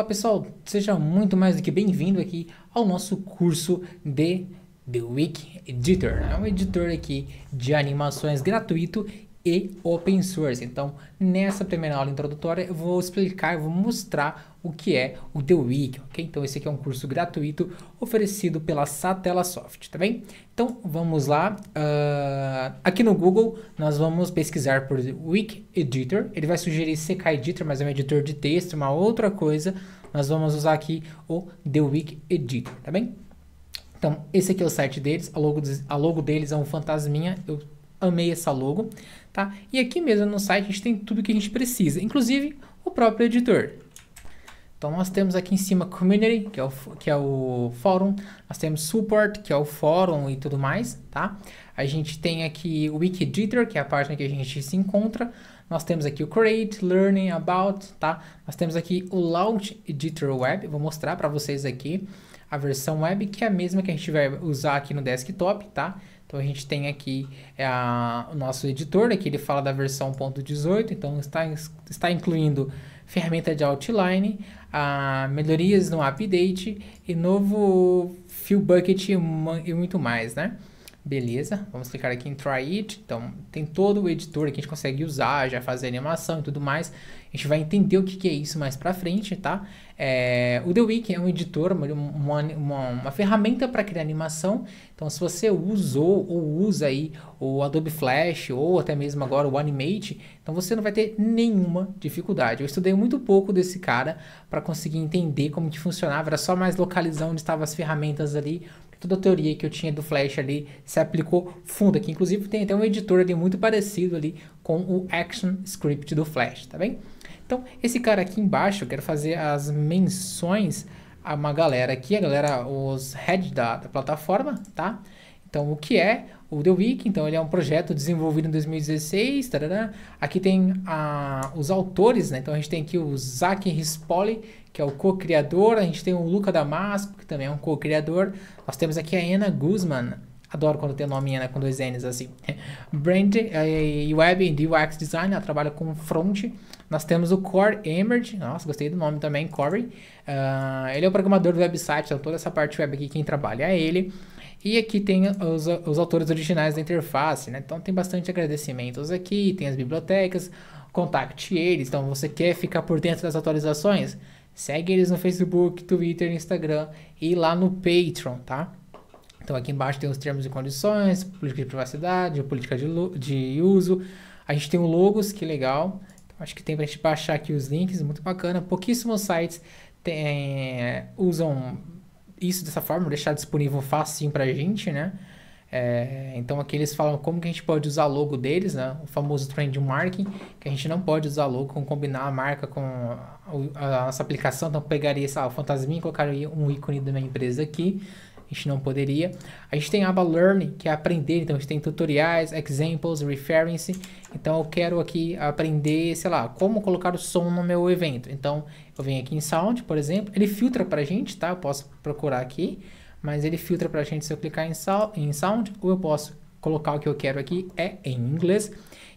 Olá pessoal, seja muito mais do que bem-vindo aqui ao nosso curso de The Week Editor. É um editor aqui de animações gratuito e open source. Então, nessa primeira aula introdutória, eu vou explicar, eu vou mostrar o que é o The Week, ok? Então, esse aqui é um curso gratuito oferecido pela Satella Soft, tá bem? Então, vamos lá. Uh, aqui no Google, nós vamos pesquisar por The Week Editor. Ele vai sugerir CK Editor, mas é um editor de texto, uma outra coisa nós vamos usar aqui o The Week Editor, tá bem? Então, esse aqui é o site deles, a logo, a logo deles é um fantasminha, eu amei essa logo, tá? E aqui mesmo no site a gente tem tudo que a gente precisa, inclusive o próprio editor. Então nós temos aqui em cima Community, que é o, que é o fórum, nós temos Support, que é o fórum e tudo mais, tá? A gente tem aqui o WikEditor, Editor, que é a página que a gente se encontra, nós temos aqui o Create, Learning, About, tá? Nós temos aqui o Launch Editor Web. Vou mostrar para vocês aqui a versão web, que é a mesma que a gente vai usar aqui no desktop, tá? Então a gente tem aqui é, a, o nosso editor, aqui né, ele fala da versão 1.18, então está, está incluindo ferramenta de outline, a, melhorias no update e novo fill bucket e muito mais, né? Beleza, vamos clicar aqui em Try It. Então, tem todo o editor que a gente consegue usar, já fazer animação e tudo mais. A gente vai entender o que, que é isso mais pra frente, tá? É, o The Wiki é um editor, uma, uma, uma ferramenta para criar animação. Então, se você usou ou usa aí o Adobe Flash ou até mesmo agora o Animate, então você não vai ter nenhuma dificuldade. Eu estudei muito pouco desse cara para conseguir entender como que funcionava. Era só mais localizar onde estavam as ferramentas ali toda a teoria que eu tinha do Flash ali se aplicou fundo aqui. Inclusive tem até um editor ali muito parecido ali com o Action Script do Flash, tá bem? Então, esse cara aqui embaixo, eu quero fazer as menções a uma galera aqui, a galera, os heads da, da plataforma, tá? Então, o que é? o The Wiki, então ele é um projeto desenvolvido em 2016. Tarará. Aqui tem a, os autores, né? Então a gente tem aqui o Zach Rispoli, que é o co-criador, a gente tem o Luca Damasco, que também é um co-criador. Nós temos aqui a Ana Guzman. Adoro quando tem o nome Ana com dois N's assim. Brand e Web e UX Design, ela trabalha com front. Nós temos o Core Emerge, nossa, gostei do nome também, Corey. Uh, ele é o programador do website, então toda essa parte web aqui, quem trabalha é ele. E aqui tem os, os autores originais da interface, né? Então tem bastante agradecimentos aqui, tem as bibliotecas, contacte eles. Então você quer ficar por dentro das atualizações? Segue eles no Facebook, Twitter, Instagram e lá no Patreon, tá? Então aqui embaixo tem os termos e condições, política de privacidade, política de, de uso. A gente tem o logos, que legal. Então, acho que tem pra gente baixar aqui os links, muito bacana. Pouquíssimos sites tem, é, usam isso dessa forma, deixar disponível facinho pra gente, né? É, então aqui eles falam como que a gente pode usar logo deles, né? O famoso trend marking, que a gente não pode usar logo com combinar a marca com a, a nossa aplicação. Então pegaria, esse lá, o fantasminha e colocaria um ícone da minha empresa aqui a gente não poderia. A gente tem a aba Learn, que é aprender, então a gente tem tutoriais, examples, reference. Então eu quero aqui aprender, sei lá, como colocar o som no meu evento. Então eu venho aqui em Sound, por exemplo, ele filtra pra gente, tá? Eu posso procurar aqui, mas ele filtra pra gente se eu clicar em, sal, em Sound, ou eu posso colocar o que eu quero aqui, é em inglês.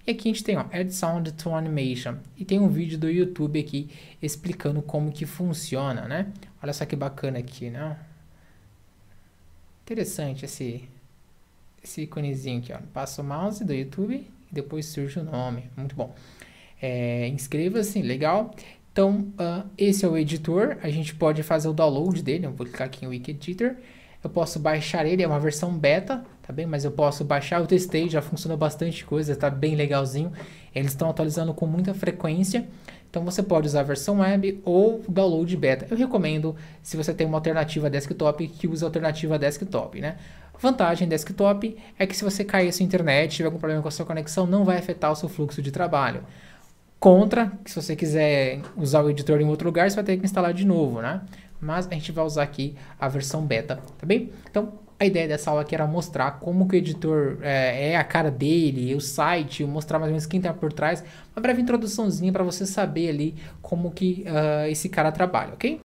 E aqui a gente tem ó, Add Sound to Animation. E tem um vídeo do YouTube aqui explicando como que funciona, né? Olha só que bacana aqui, né? Interessante esse, esse íconezinho aqui, ó. Passa o mouse do YouTube e depois surge o nome. Muito bom. É, Inscreva-se, legal. Então, uh, esse é o editor. A gente pode fazer o download dele. Eu vou clicar aqui em Wiki Editor. Eu posso baixar ele, é uma versão beta tá bem? Mas eu posso baixar, eu testei, já funcionou bastante coisa, tá bem legalzinho. Eles estão atualizando com muita frequência, então você pode usar a versão web ou download beta. Eu recomendo se você tem uma alternativa desktop que use a alternativa desktop, né? Vantagem desktop é que se você cair a sua internet, tiver algum problema com a sua conexão, não vai afetar o seu fluxo de trabalho. Contra, que se você quiser usar o editor em outro lugar, você vai ter que instalar de novo, né? Mas a gente vai usar aqui a versão beta, tá bem? Então, a ideia dessa aula aqui era mostrar como que o editor é, é a cara dele, o site, mostrar mais ou menos quem está por trás, uma breve introduçãozinha para você saber ali como que uh, esse cara trabalha, ok?